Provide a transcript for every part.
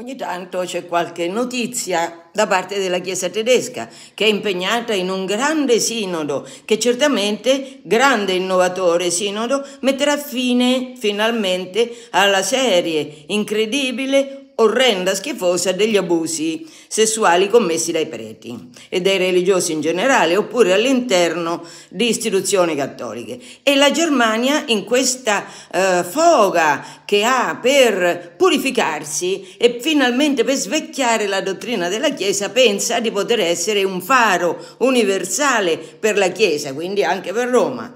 Ogni tanto c'è qualche notizia da parte della Chiesa tedesca che è impegnata in un grande sinodo che certamente, grande innovatore sinodo, metterà fine finalmente alla serie incredibile orrenda, schifosa degli abusi sessuali commessi dai preti e dai religiosi in generale, oppure all'interno di istituzioni cattoliche. E la Germania in questa eh, foga che ha per purificarsi e finalmente per svecchiare la dottrina della Chiesa pensa di poter essere un faro universale per la Chiesa, quindi anche per Roma.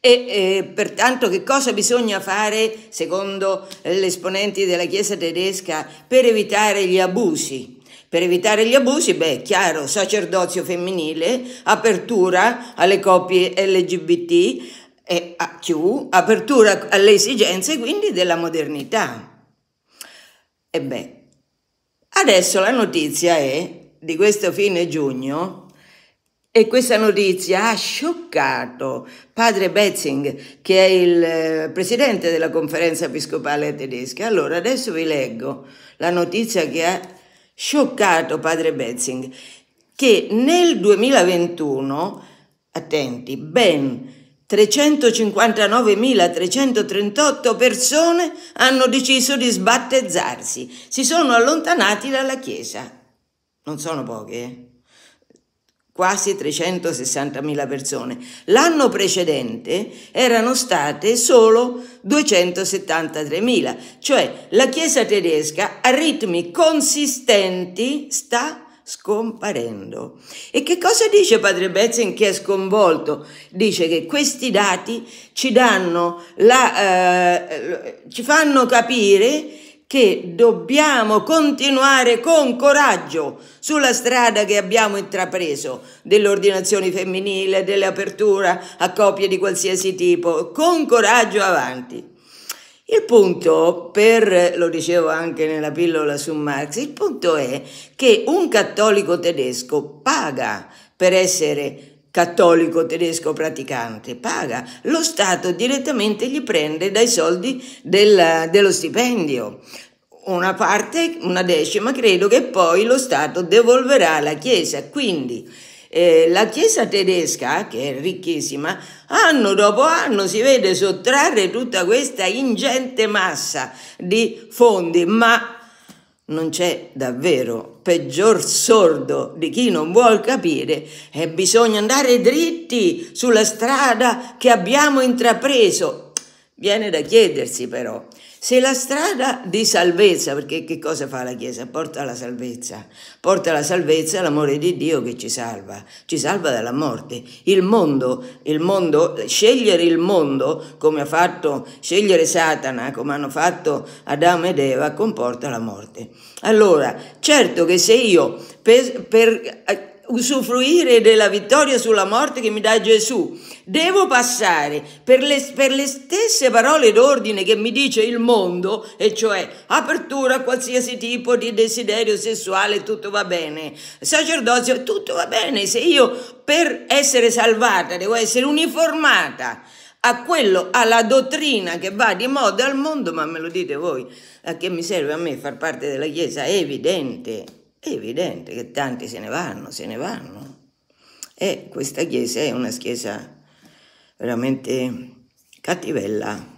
E eh, pertanto che cosa bisogna fare, secondo gli esponenti della Chiesa tedesca, per evitare gli abusi? Per evitare gli abusi, beh, chiaro, sacerdozio femminile, apertura alle coppie LGBT, eh, AQ, apertura alle esigenze quindi della modernità. E beh, adesso la notizia è di questo fine giugno, e questa notizia ha scioccato scioccato. Padre Betzing, che è il eh, presidente della conferenza episcopale tedesca. Allora, adesso vi leggo la notizia che ha scioccato padre Betzing, che nel 2021, attenti, ben 359.338 persone hanno deciso di sbattezzarsi, si sono allontanati dalla Chiesa. Non sono poche, eh? quasi 360.000 persone. L'anno precedente erano state solo 273.000, cioè la Chiesa tedesca a ritmi consistenti sta scomparendo. E che cosa dice padre Bezzin che è sconvolto? Dice che questi dati ci danno la, eh, ci fanno capire che dobbiamo continuare con coraggio sulla strada che abbiamo intrapreso dell'ordinazione femminile, dell'apertura a coppie di qualsiasi tipo, con coraggio avanti. Il punto, per, lo dicevo anche nella pillola su Marx, il punto è che un cattolico tedesco paga per essere cattolico tedesco praticante, paga, lo Stato direttamente gli prende dai soldi del, dello stipendio. Una parte, una decima, credo che poi lo Stato devolverà alla Chiesa. Quindi eh, la Chiesa tedesca, che è ricchissima, anno dopo anno si vede sottrarre tutta questa ingente massa di fondi, ma non c'è davvero peggior sordo di chi non vuol capire e bisogna andare dritti sulla strada che abbiamo intrapreso. Viene da chiedersi però se la strada di salvezza, perché che cosa fa la Chiesa? Porta la salvezza, porta la salvezza all'amore di Dio che ci salva, ci salva dalla morte. Il mondo, il mondo, scegliere il mondo come ha fatto, scegliere Satana come hanno fatto Adamo ed Eva comporta la morte. Allora, certo che se io per, per usufruire della vittoria sulla morte che mi dà Gesù. Devo passare per le, per le stesse parole d'ordine che mi dice il mondo, e cioè apertura a qualsiasi tipo di desiderio sessuale, tutto va bene, sacerdozio, tutto va bene, se io per essere salvata devo essere uniformata a quello, alla dottrina che va di moda al mondo, ma me lo dite voi, a che mi serve a me far parte della Chiesa? È evidente. È evidente che tanti se ne vanno, se ne vanno. E questa chiesa è una chiesa veramente cattivella.